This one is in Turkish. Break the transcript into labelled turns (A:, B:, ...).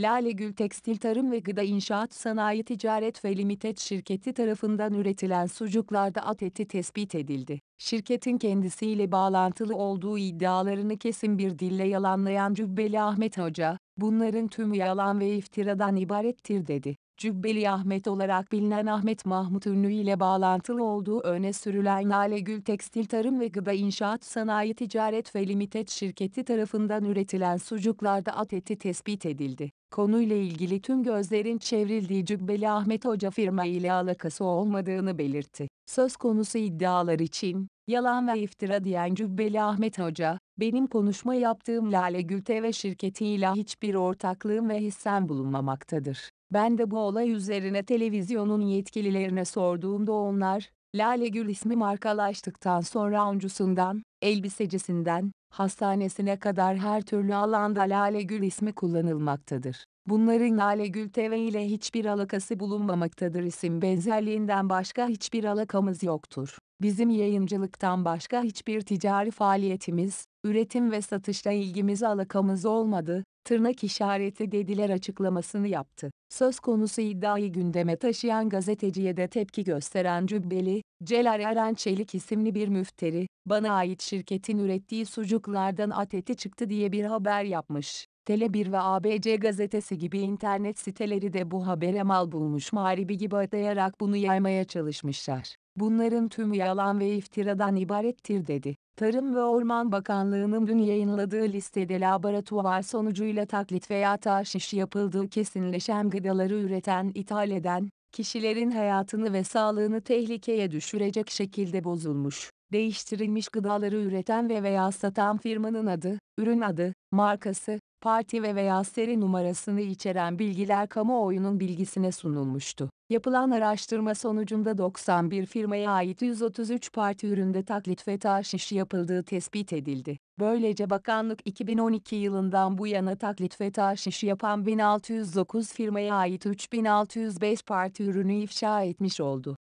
A: Lale Gül Tekstil Tarım ve Gıda İnşaat Sanayi Ticaret ve Limited şirketi tarafından üretilen sucuklarda at eti tespit edildi. Şirketin kendisiyle bağlantılı olduğu iddialarını kesin bir dille yalanlayan Cübbeli Ahmet Hoca, bunların tümü yalan ve iftiradan ibarettir dedi. Cübbeli Ahmet olarak bilinen Ahmet Mahmut Ünlü ile bağlantılı olduğu öne sürülen Lale Gül Tekstil Tarım ve Gıda İnşaat Sanayi Ticaret ve Limited şirketi tarafından üretilen sucuklarda at eti tespit edildi. Konuyla ilgili tüm gözlerin çevrildiği Cübbeli Ahmet Hoca firma ile alakası olmadığını belirtti. Söz konusu iddialar için, yalan ve iftira diyen Cübbeli Ahmet Hoca, benim konuşma yaptığım Lale Gülteve şirketiyle hiçbir ortaklığım ve hissem bulunmamaktadır. Ben de bu olay üzerine televizyonun yetkililerine sorduğumda onlar, Lale Gül ismi markalaştıktan sonra oncusundan, elbisecisinden, hastanesine kadar her türlü alanda Lale Gül ismi kullanılmaktadır. Bunların Nale Gülteve ile hiçbir alakası bulunmamaktadır isim benzerliğinden başka hiçbir alakamız yoktur. Bizim yayıncılıktan başka hiçbir ticari faaliyetimiz, üretim ve satışla ilgimiz alakamız olmadı, tırnak işareti dediler açıklamasını yaptı. Söz konusu iddiayı gündeme taşıyan gazeteciye de tepki gösteren Cübbeli, Celal Eren Çelik isimli bir müfteri, bana ait şirketin ürettiği sucuklardan at çıktı diye bir haber yapmış. Tele1 ve ABC gazetesi gibi internet siteleri de bu habere mal bulmuş mağribi gibi atayarak bunu yaymaya çalışmışlar. Bunların tümü yalan ve iftiradan ibarettir dedi. Tarım ve Orman Bakanlığı'nın dün yayınladığı listede laboratuvar sonucuyla taklit veya taşış yapıldığı kesinleşen gıdaları üreten, ithal eden, kişilerin hayatını ve sağlığını tehlikeye düşürecek şekilde bozulmuş değiştirilmiş gıdaları üreten ve veya satan firmanın adı, ürün adı, markası, parti ve veya seri numarasını içeren bilgiler kamuoyunun bilgisine sunulmuştu. Yapılan araştırma sonucunda 91 firmaya ait 133 parti üründe taklit ve taşiş yapıldığı tespit edildi. Böylece bakanlık 2012 yılından bu yana taklit ve taşiş yapan 1609 firmaya ait 3605 parti ürünü ifşa etmiş oldu.